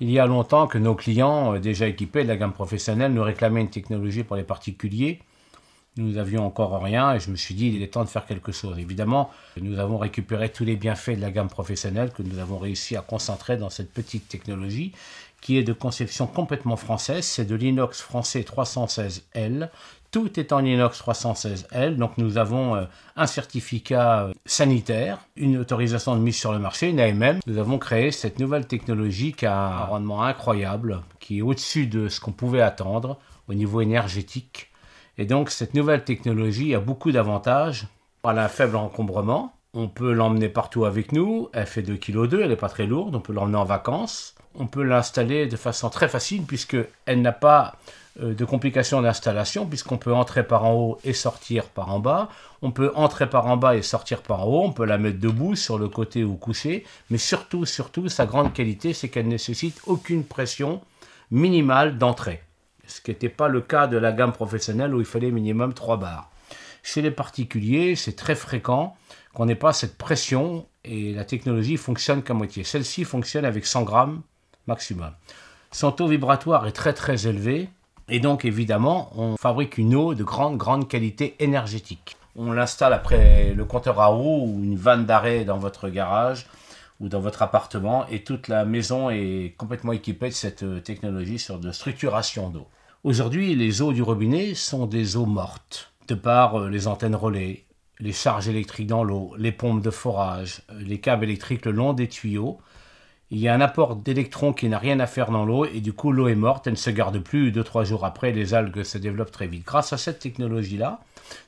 Il y a longtemps que nos clients, euh, déjà équipés de la gamme professionnelle, nous réclamaient une technologie pour les particuliers. Nous n'avions encore rien et je me suis dit, il est temps de faire quelque chose. Évidemment, nous avons récupéré tous les bienfaits de la gamme professionnelle que nous avons réussi à concentrer dans cette petite technologie qui est de conception complètement française. C'est de l'inox français 316L tout est en inox 316L, donc nous avons euh, un certificat euh, sanitaire, une autorisation de mise sur le marché, une AMM. Nous avons créé cette nouvelle technologie qui a un rendement incroyable, qui est au-dessus de ce qu'on pouvait attendre au niveau énergétique. Et donc cette nouvelle technologie a beaucoup d'avantages. Elle a un faible encombrement, on peut l'emmener partout avec nous, elle fait 2,2 kg, elle n'est pas très lourde, on peut l'emmener en vacances. On peut l'installer de façon très facile puisque elle n'a pas euh, de complications d'installation, puisqu'on peut entrer par en haut et sortir par en bas. On peut entrer par en bas et sortir par en haut. On peut la mettre debout, sur le côté ou couchée. Mais surtout, surtout, sa grande qualité, c'est qu'elle ne nécessite aucune pression minimale d'entrée. Ce qui n'était pas le cas de la gamme professionnelle où il fallait minimum 3 barres. Chez les particuliers, c'est très fréquent qu'on n'ait pas cette pression et la technologie fonctionne qu'à moitié. Celle-ci fonctionne avec 100 grammes maximum. Son taux vibratoire est très très élevé, et donc évidemment, on fabrique une eau de grande, grande qualité énergétique. On l'installe après le compteur à eau ou une vanne d'arrêt dans votre garage ou dans votre appartement et toute la maison est complètement équipée de cette euh, technologie sur de structuration d'eau. Aujourd'hui, les eaux du robinet sont des eaux mortes, de par euh, les antennes relais, les charges électriques dans l'eau, les pompes de forage, euh, les câbles électriques le long des tuyaux, il y a un apport d'électrons qui n'a rien à faire dans l'eau et du coup l'eau est morte, elle ne se garde plus. Deux trois jours après, les algues se développent très vite. Grâce à cette technologie-là,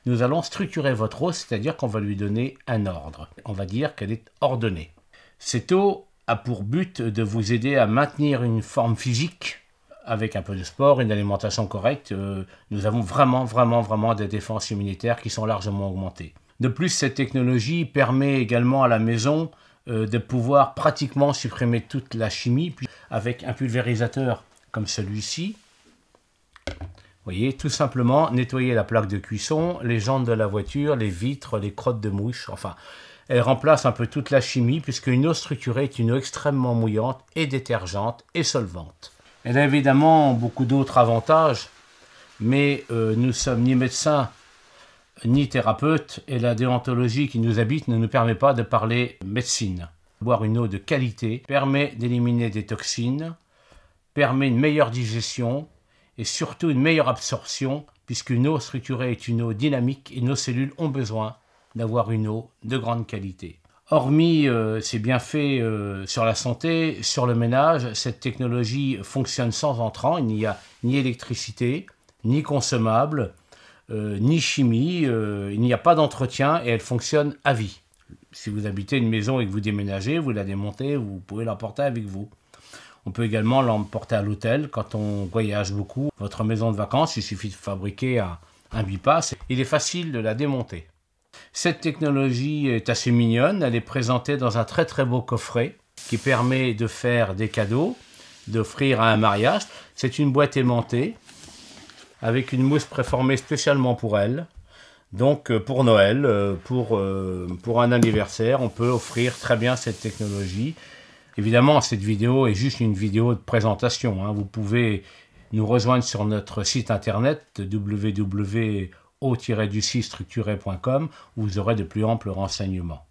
nous allons structurer votre eau, c'est-à-dire qu'on va lui donner un ordre. On va dire qu'elle est ordonnée. Cette eau a pour but de vous aider à maintenir une forme physique avec un peu de sport, une alimentation correcte. Euh, nous avons vraiment, vraiment, vraiment des défenses immunitaires qui sont largement augmentées. De plus, cette technologie permet également à la maison euh, de pouvoir pratiquement supprimer toute la chimie, avec un pulvérisateur comme celui-ci, voyez, tout simplement nettoyer la plaque de cuisson, les jantes de la voiture, les vitres, les crottes de mouche, enfin, elle remplace un peu toute la chimie puisque une eau structurée est une eau extrêmement mouillante et détergente et solvante. Elle a évidemment beaucoup d'autres avantages, mais euh, nous sommes ni médecins ni thérapeute et la déontologie qui nous habite ne nous permet pas de parler médecine. Boire une eau de qualité permet d'éliminer des toxines, permet une meilleure digestion et surtout une meilleure absorption puisqu'une eau structurée est une eau dynamique et nos cellules ont besoin d'avoir une eau de grande qualité. Hormis euh, c'est ses bienfaits euh, sur la santé, sur le ménage, cette technologie fonctionne sans entrant, il n'y a ni électricité, ni consommable, euh, ni chimie, euh, il n'y a pas d'entretien et elle fonctionne à vie. Si vous habitez une maison et que vous déménagez, vous la démontez, vous pouvez l'emporter avec vous. On peut également l'emporter à l'hôtel quand on voyage beaucoup. Votre maison de vacances, il suffit de fabriquer un, un bypass. Il est facile de la démonter. Cette technologie est assez mignonne. Elle est présentée dans un très très beau coffret qui permet de faire des cadeaux, d'offrir à un mariage. C'est une boîte aimantée avec une mousse préformée spécialement pour elle. Donc euh, pour Noël, euh, pour, euh, pour un anniversaire, on peut offrir très bien cette technologie. Évidemment, cette vidéo est juste une vidéo de présentation. Hein. Vous pouvez nous rejoindre sur notre site internet www.o-structuré.com où vous aurez de plus amples renseignements.